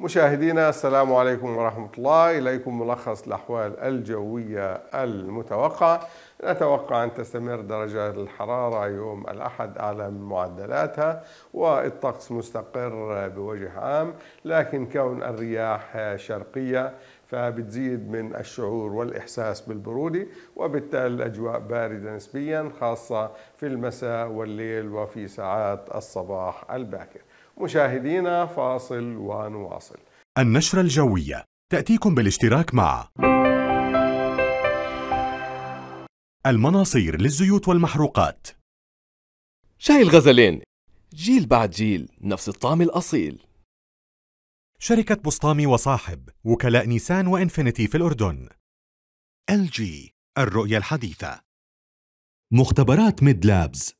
مشاهدينا السلام عليكم ورحمة الله إليكم ملخص الأحوال الجوية المتوقعة نتوقع أن تستمر درجة الحرارة يوم الأحد أعلى من معدلاتها والطقس مستقر بوجه عام لكن كون الرياح شرقية فبتزيد من الشعور والإحساس بالبرودة وبالتالي الأجواء باردة نسبيا خاصة في المساء والليل وفي ساعات الصباح الباكر مشاهدينا فاصل ونواصل النشرة الجوية تأتيكم بالاشتراك مع المناصير للزيوت والمحروقات شاي الغزلين جيل بعد جيل نفس الطعم الأصيل شركة بسطامي وصاحب وكلاء نيسان وإنفينيتي في الأردن LG الرؤية الحديثة مختبرات ميد لابز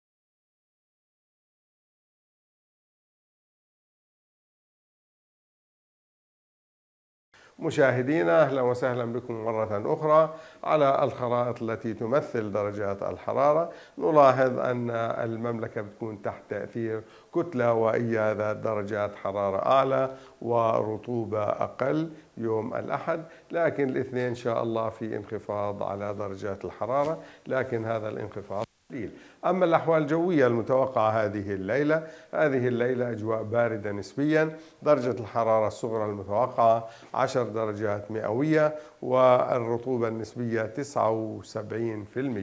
مشاهدينا اهلا وسهلا بكم مره اخرى على الخرائط التي تمثل درجات الحراره نلاحظ ان المملكه بتكون تحت تاثير كتله وهي ذات درجات حراره اعلى ورطوبه اقل يوم الاحد لكن الاثنين ان شاء الله في انخفاض على درجات الحراره لكن هذا الانخفاض قليل أما الأحوال الجوية المتوقعة هذه الليلة هذه الليلة أجواء باردة نسبيا درجة الحرارة الصغرى المتوقعة 10 درجات مئوية والرطوبة النسبية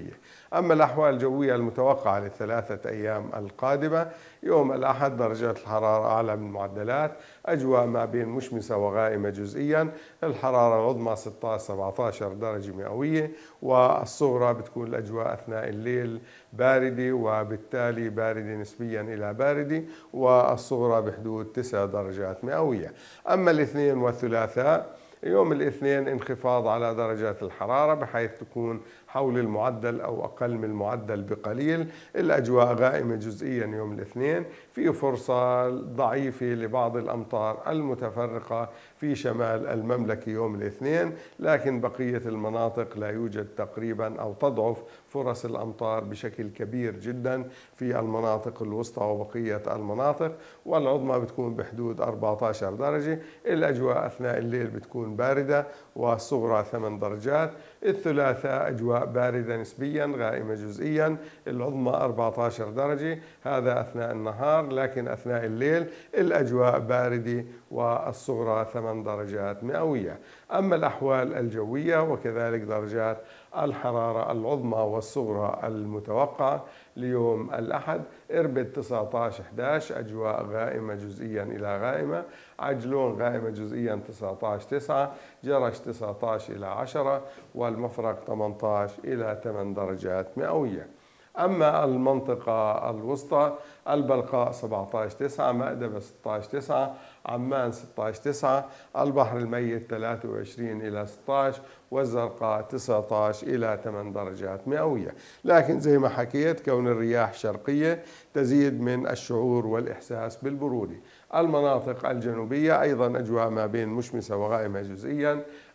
79% أما الأحوال الجوية المتوقعة للثلاثة أيام القادمة يوم الأحد درجات الحرارة أعلى من المعدلات أجواء ما بين مشمسة وغائمة جزئيا الحرارة العظمى 16-17 درجة مئوية والصغرى بتكون الأجواء أثناء الليل باردة وبالتالي باردة نسبيا إلى باردة والصغرى بحدود 9 درجات مئوية أما الاثنين والثلاثاء يوم الاثنين انخفاض على درجات الحرارة بحيث تكون حول المعدل أو أقل من المعدل بقليل الأجواء غائمة جزئيا يوم الاثنين في فرصة ضعيفة لبعض الأمطار المتفرقة في شمال المملكة يوم الاثنين لكن بقية المناطق لا يوجد تقريبا أو تضعف فرص الأمطار بشكل كبير جدا في المناطق الوسطى وبقية المناطق والعظمى بتكون بحدود 14 درجة الأجواء أثناء الليل بتكون تكون باردة والصغرى 8 درجات الثلاثاء أجواء باردة نسبيا غائمة جزئيا العظمى 14 درجة هذا أثناء النهار لكن أثناء الليل الأجواء باردة والصغرى 8 درجات مئوية أما الأحوال الجوية وكذلك درجات الحرارة العظمى والصغرى المتوقعة ليوم الأحد إربد 19 11 أجواء غائمة جزئيا إلى غائمة عجلون غائمة جزئيا 19 9 جرش 19 إلى 10 والمفرق 18 إلى 8 درجات مئوية أما المنطقة الوسطى البلقاء 17 9 مأدبة 16 9 عمان 16 9 البحر الميت 23 إلى 16 والزرقاء 19 إلى 8 درجات مئوية لكن زي ما حكيت كون الرياح شرقية تزيد من الشعور والإحساس بالبرودة المناطق الجنوبية أيضا أجواء ما بين مشمسة وغائمة جزئيا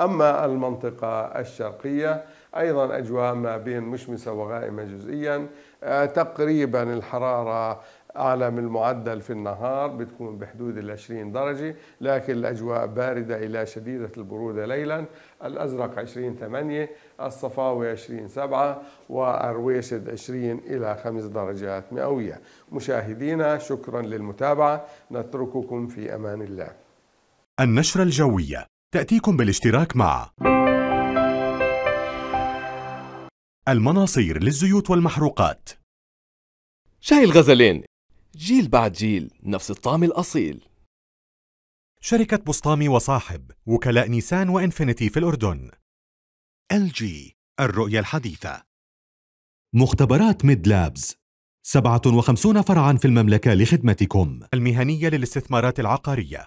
أما المنطقة الشرقية أيضا أجواء ما بين مشمسة وغائمة جزئيا آه، تقريبا الحرارة أعلى من المعدل في النهار بتكون بحدود ال 20 درجة لكن الأجواء باردة إلى شديدة البرودة ليلا الأزرق 20 8 الصفاوي 20 7 وأرويشد 20 إلى 5 درجات مئوية مشاهدينا شكرا للمتابعة نترككم في أمان الله النشرة الجوية تأتيكم بالاشتراك مع المناصير للزيوت والمحروقات شاي الغزلين جيل بعد جيل نفس الطعم الأصيل شركة بسطامي وصاحب وكلاء نيسان وإنفينيتي في الأردن ال جي الرؤية الحديثة مختبرات ميد لابز 57 فرعا في المملكة لخدمتكم المهنية للاستثمارات العقارية